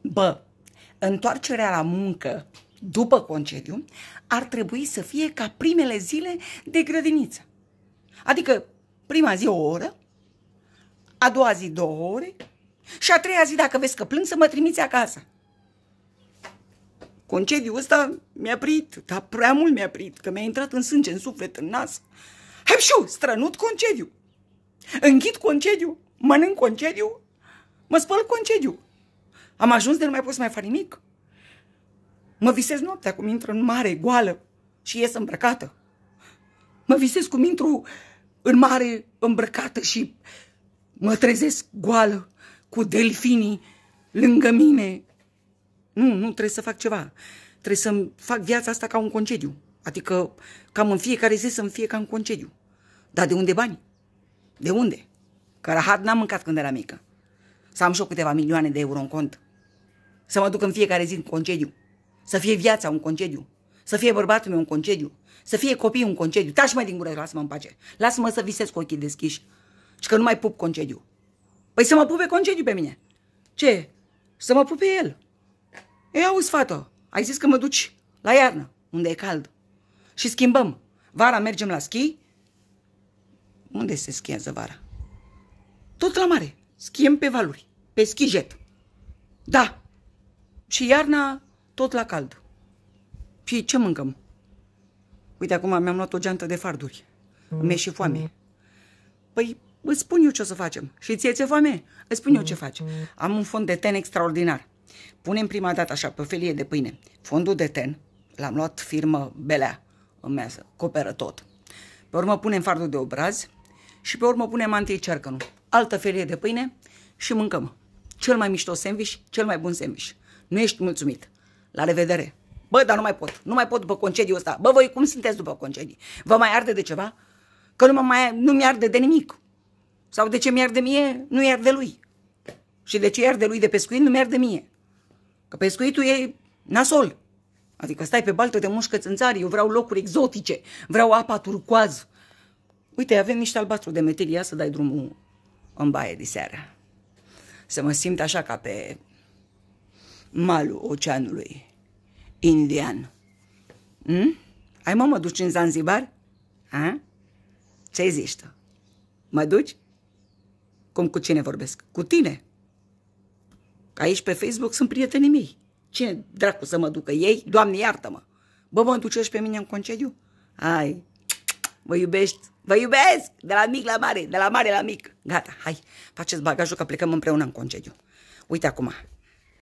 Bă, întoarcerea la muncă după concediu ar trebui să fie ca primele zile de grădiniță. Adică prima zi o oră, a doua zi două ore și a treia zi, dacă vezi că plâng, să mă trimiți acasă. Concediul ăsta mi-a prit, dar prea mult mi-a prit, că mi-a intrat în sânge, în suflet, în nas. Hepșu, strănut concediu. Închid concediu, mănânc concediu, mă spăl concediu. Am ajuns de nu mai pot să mai fac nimic. Mă visez noaptea cum intră în mare goală și ies îmbrăcată. Mă visez cum intru în mare îmbrăcată și mă trezesc goală cu delfinii lângă mine. Nu, nu, trebuie să fac ceva. Trebuie să-mi fac viața asta ca un concediu. Adică cam în fiecare zi să-mi fie ca un concediu. Dar de unde bani? De unde? Că rahat n-am mâncat când era mică. Să am și eu câteva milioane de euro în cont să mă duc în fiecare zi în concediu, să fie viața un concediu, să fie bărbatul meu un concediu, să fie copii un concediu. taci mai din gură, lasă-mă în pace. Lasă-mă să visez cu ochii deschiși și că nu mai pup concediu. Păi să mă pupe concediu pe mine. Ce? Să mă pupe el. Ei, auzi, fată, ai zis că mă duci la iarnă, unde e cald. Și schimbăm. Vara mergem la schi. Unde se schiază vara? Tot la mare. Schiem pe valuri, pe schijet. Da, și iarna tot la cald. Și ce mâncăm? Uite, acum mi-am luat o geantă de farduri. Mm. Mi-e și foame. Mm. Păi, îți spun eu ce o să facem. Și ție ți-e foame? Îți spun eu ce mm, faci. Mm. Am un fond de ten extraordinar. Punem prima dată așa pe felie de pâine. Fondul de ten, l-am luat firmă Belea în mează, coperă tot. Pe urmă punem fardul de obraz și pe urmă punem cercănul. Altă felie de pâine și mâncăm. Cel mai mișto sandwich, cel mai bun sandwich nu ești mulțumit. La revedere! Bă, dar nu mai pot, nu mai pot după concediul ăsta. Bă, voi cum sunteți după concedii? Vă mai arde de ceva? Că nu, mă mai, nu mi-arde de nimic. Sau de ce mi-arde mie, nu i-arde lui. Și de ce i-arde lui de pescuit, nu mi-arde mie. Că pescuitul e nasol. Adică stai pe baltă de mușcă țânțari, eu vreau locuri exotice, vreau apa turcoaz. Uite, avem niște albastru de metelia să dai drumul în baie de seară. Să mă simt așa ca pe malul oceanului indian. Hmm? Ai mă, mă duci în Zanzibar? Ha? Ce zici tu? Mă duci? Cum cu cine vorbesc? Cu tine. Că aici pe Facebook sunt prietenii mei. Cine dracu să mă ducă? Ei? Doamne, iartă-mă! Bă, mă și pe mine în concediu? Hai. vă iubești, vă iubesc! De la mic la mare, de la mare la mic. Gata, hai, faceți bagajul că plecăm împreună în concediu. Uite acum,